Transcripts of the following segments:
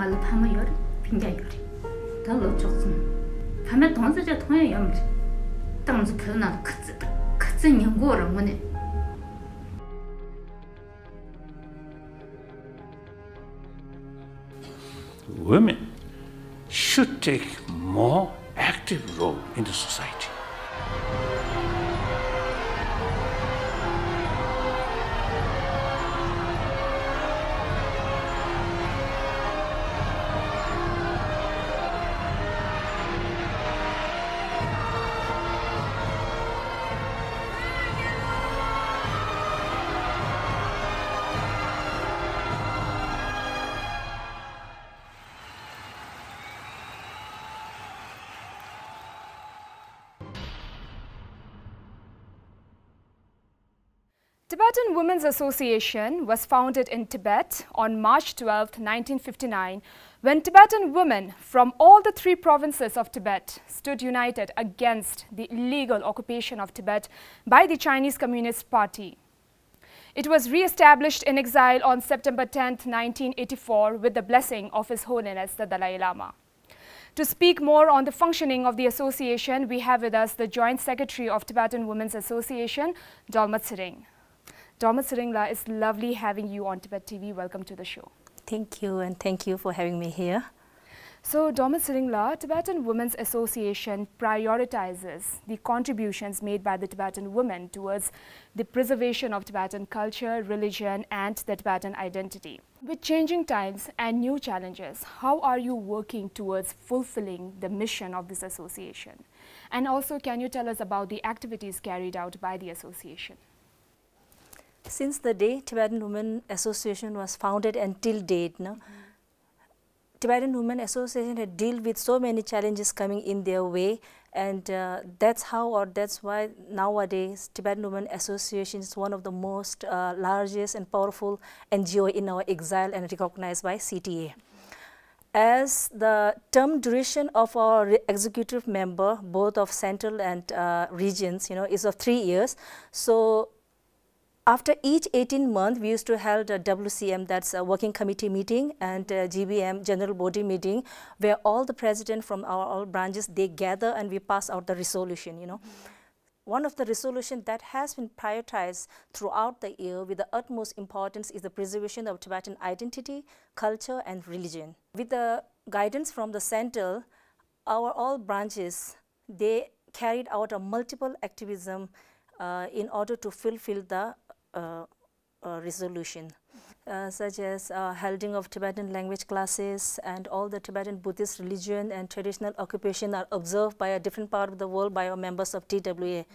Mala pama yore, pingya yore, talo chok suno. Pama tongsajaya tongaya yamari, Women should take more active role in the society. Tibetan Women's Association was founded in Tibet on March 12, 1959, when Tibetan women from all the three provinces of Tibet stood united against the illegal occupation of Tibet by the Chinese Communist Party. It was re-established in exile on September 10, 1984, with the blessing of His Holiness the Dalai Lama. To speak more on the functioning of the association, we have with us the Joint Secretary of Tibetan Women's Association, Dolmat Sering. Thomas Ringla, it's lovely having you on Tibet TV. Welcome to the show. Thank you, and thank you for having me here. So, Thomas Ringla, Tibetan Women's Association prioritizes the contributions made by the Tibetan women towards the preservation of Tibetan culture, religion, and the Tibetan identity. With changing times and new challenges, how are you working towards fulfilling the mission of this association? And also, can you tell us about the activities carried out by the association? since the day Tibetan Women Association was founded until date, no, mm Tibetan Women Association had dealt with so many challenges coming in their way and uh, that's how or that's why nowadays Tibetan Women Association is one of the most uh, largest and powerful NGO in our exile and recognized by CTA. As the term duration of our executive member, both of central and uh, regions, you know, is of three years. So after each 18 months, we used to hold a WCM, that's a working committee meeting, and GBM, general body meeting, where all the president from our all branches, they gather and we pass out the resolution, you know. Mm -hmm. One of the resolution that has been prioritized throughout the year with the utmost importance is the preservation of Tibetan identity, culture, and religion. With the guidance from the center, our all branches, they carried out a multiple activism uh, in order to fulfill the uh, resolution, uh, such as uh, holding of Tibetan language classes and all the Tibetan Buddhist religion and traditional occupation are observed by a different part of the world by our members of TWA.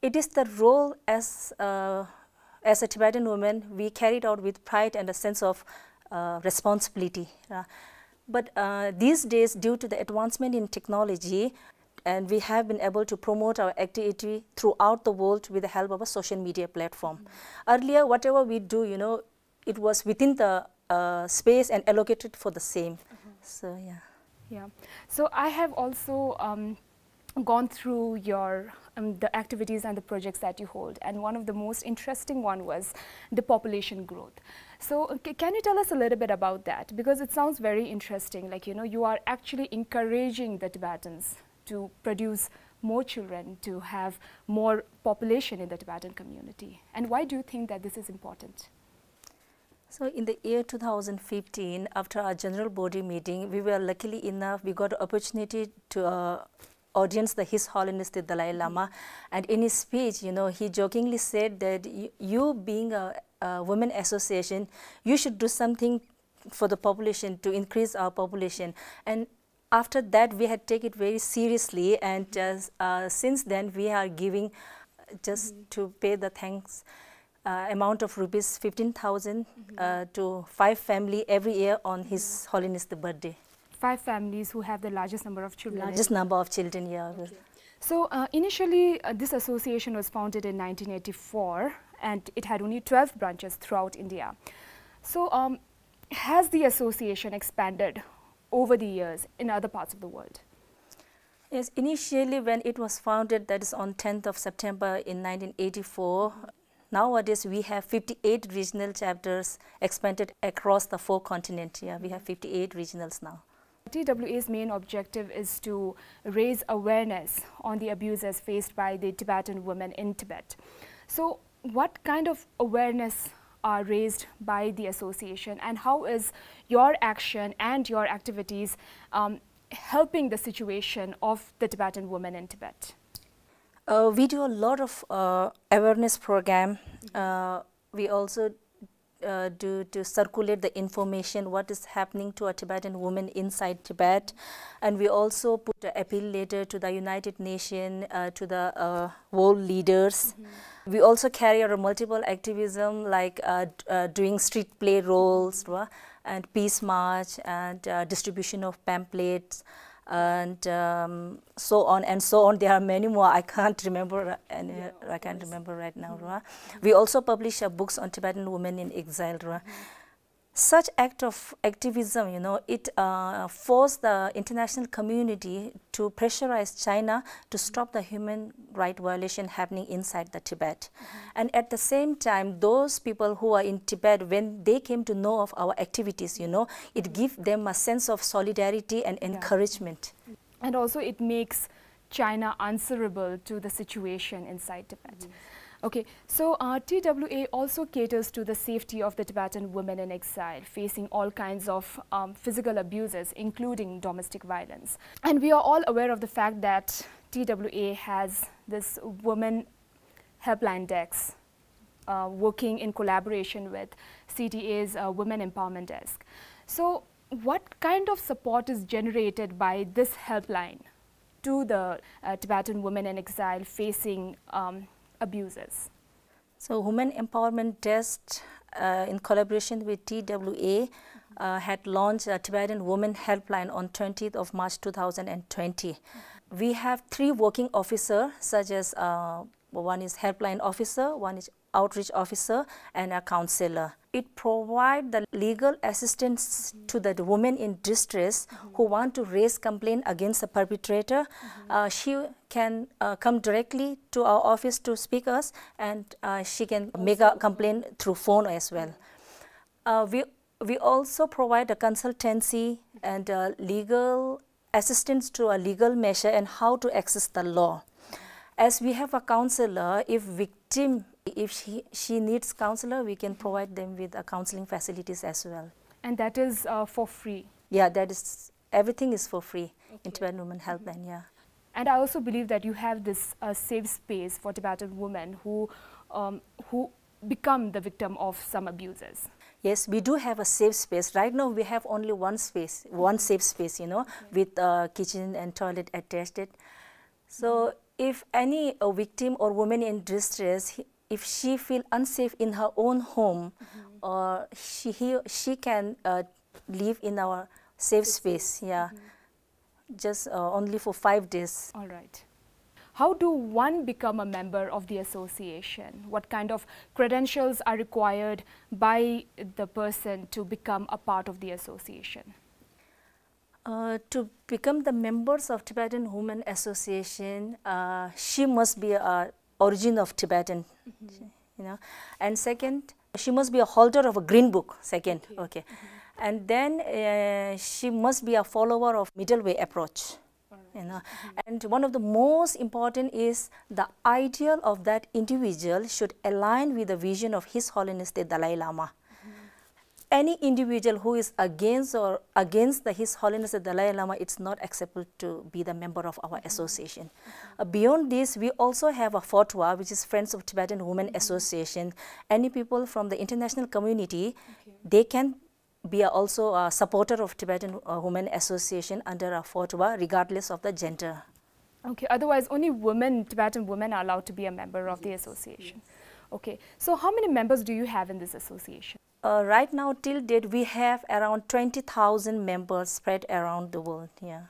It is the role as as a Tibetan woman, we carry it out with pride and a sense of uh, responsibility. Uh, but uh, these days, due to the advancement in technology, and we have been able to promote our activity throughout the world with the help of a social media platform. Mm -hmm. Earlier, whatever we do, you know, it was within the uh, space and allocated for the same. Mm -hmm. So, yeah. Yeah. So, I have also um, gone through your um, the activities and the projects that you hold and one of the most interesting one was the population growth so can you tell us a little bit about that because it sounds very interesting like you know you are actually encouraging the tibetans to produce more children, to have more population in the Tibetan community? And why do you think that this is important? So in the year 2015, after our general body meeting, we were luckily enough, we got opportunity to uh, audience the His Holiness the Dalai Lama. And in his speech, you know, he jokingly said that you being a, a women association, you should do something for the population to increase our population. And after that we had take it very seriously and just, uh, since then we are giving uh, just mm -hmm. to pay the thanks uh, amount of rupees 15,000 mm -hmm. Uh, to five family every year on His mm-hmm. Holiness the birthday. Five families who have the largest number of children. Largest number of children, yeah. Okay. So uh, initially this association was founded in 1984 and it had only 12 branches throughout India. So um, has the association expanded over the years in other parts of the world? Yes, initially when it was founded, that is on 10th of September in 1984, Nowadays, we have 58 regional chapters expanded across the four continents. Yeah, we have 58 regionals now. TWA's main objective is to raise awareness on the abuses faced by the Tibetan women in Tibet. So, what kind of awareness are raised by the association and how is your action and your activities um, helping the situation of the Tibetan women in Tibet? Uh, we do a lot of uh, awareness program. Mm -hmm. uh, we also uh, do to circulate the information what is happening to a Tibetan woman inside Tibet and we also put an appeal letter to the United Nations uh, to the uh, world leaders. Mm -hmm. We also carry out multiple activism like uh, uh, doing street play roles and peace march and uh, distribution of pamphlets and um, so on and so on. There are many more. I can't remember, uh, yeah, I can't remember right now. Mm -hmm. We also publish uh, books on Tibetan women in exile. Mm -hmm such act of activism, you know, it uh, forced the international community to pressurize China to stop the human right violation happening inside the Tibet. Mm -hmm. And at the same time, those people who are in Tibet, when they came to know of our activities, you know, it mm -hmm. gives them a sense of solidarity and encouragement. And also it makes China answerable to the situation inside Tibet. Mm -hmm. Okay, so uh, TWA also caters to the safety of the Tibetan women in exile facing all kinds of um, physical abuses, including domestic violence. And we are all aware of the fact that TWA has this women helpline desk uh, working in collaboration with CTA's uh, Women Empowerment Desk. So what kind of support is generated by this helpline to the uh, Tibetan women in exile facing um, abuses. So Women Empowerment Test uh, in collaboration with TWA mm -hmm. uh, had launched a Tibetan Women Helpline on 20th of March 2020. Mm -hmm. We have three working officers such as uh, one is helpline officer, one is outreach officer, and a counselor. It provides the legal assistance mm -hmm. to the, woman in distress mm -hmm. who want to raise complaint against the perpetrator. Mm -hmm. uh, she can uh, come directly to our office to speak us and uh, she can also make a complaint through phone as well. Uh, we, we also provide a consultancy and legal assistance to a legal measure and how to access the law. As we have a counselor, if victim if she, she needs counselor, we can provide them with a counseling facilities as well. And that is uh, for free? Yeah, that is, everything is for free okay. in Tibetan Women health mm -hmm. yeah. And I also believe that you have this uh, safe space for Tibetan women who, um, who become the victim of some abuses. Yes, we do have a safe space. Right now, we have only one space, one safe space, you know, with uh, kitchen and toilet attached. So, mm -hmm. if any uh, victim or woman in distress, he, if she feel unsafe in her own home, mm-hmm. or she he, she can uh, live in our safe space. Yeah, mm-hmm. just uh, only for five days. All right. How do one become a member of the association? What kind of credentials are required by the person to become a part of the association? Uh, to become the members of Tibetan Women Association, uh, she must be a origin of Tibetan, mm -hmm. you know. And second, she must be a holder of a green book, second, okay. okay. Mm -hmm. And then uh, she must be a follower of middle way approach, right. you know. Mm -hmm. And one of the most important is the ideal of that individual should align with the vision of His Holiness the Dalai Lama any individual who is against or against the, His Holiness the Dalai Lama, it's not acceptable to be the member of our association. Uh, beyond this, we also have a fatwa, which is Friends of Tibetan Women mm -hmm. Association. Any people from the international community, okay. they can be also a supporter of Tibetan uh, Women Association under a fatwa, regardless of the gender. Okay, otherwise only women, Tibetan women are allowed to be a member of yes. the association. Yes. Okay, so how many members do you have in this association? uh, right now till date we have around 20,000 members spread around the world. Yeah.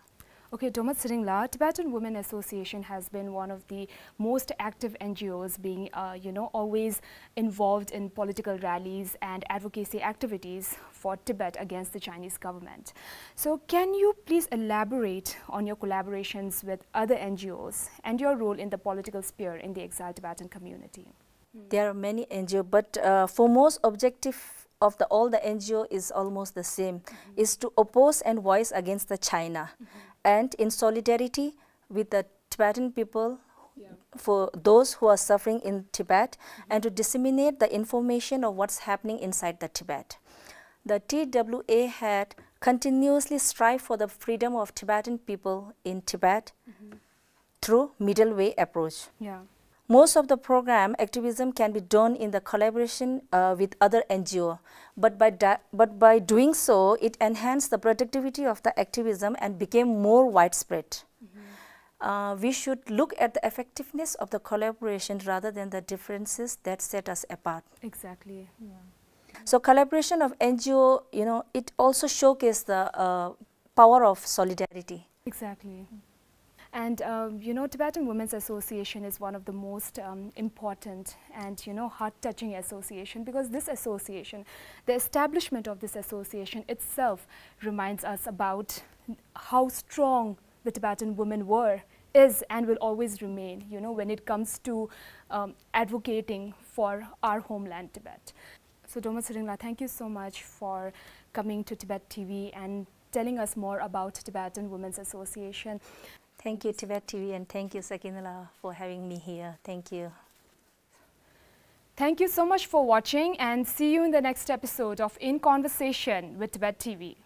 Okay, Thomas Siringla, Tibetan Women Association has been one of the most active NGOs being, uh, you know, always involved in political rallies and advocacy activities for Tibet against the Chinese government. So can you please elaborate on your collaborations with other NGOs and your role in the political sphere in the exiled Tibetan community? There are many NGOs, but uh, for most objective of the, all the NGO is almost the same, mm -hmm. is to oppose and voice against the China. Mm -hmm. And in solidarity with the Tibetan people, yeah. for those who are suffering in Tibet, mm-hmm. and to disseminate the information of what's happening inside the Tibet. The TWA had continuously strive for the freedom of Tibetan people in Tibet mm-hmm. through middle way approach. Yeah. Most of the program activism can be done in the collaboration uh, with other NGO, but by, but by doing so, it enhanced the productivity of the activism and became more widespread. Mm -hmm. uh, we should look at the effectiveness of the collaboration rather than the differences that set us apart. Exactly. Yeah. So collaboration of NGO, you know, it also showcases the uh, power of solidarity. Exactly. And, um, you know, Tibetan Women's Association is one of the most um, important and, you know, heart-touching association because this association, the establishment of this association itself reminds us about how strong the Tibetan women were is and will always remain, you know, when it comes to um, advocating for our homeland Tibet. So Doma Siringla, thank you so much for coming to Tibet TV and telling us more about Tibetan Women's Association. Thank you, Tibet TV, and thank you, Sakinala, for having me here. Thank you. Thank you so much for watching, and see you in the next episode of In Conversation with Tibet TV.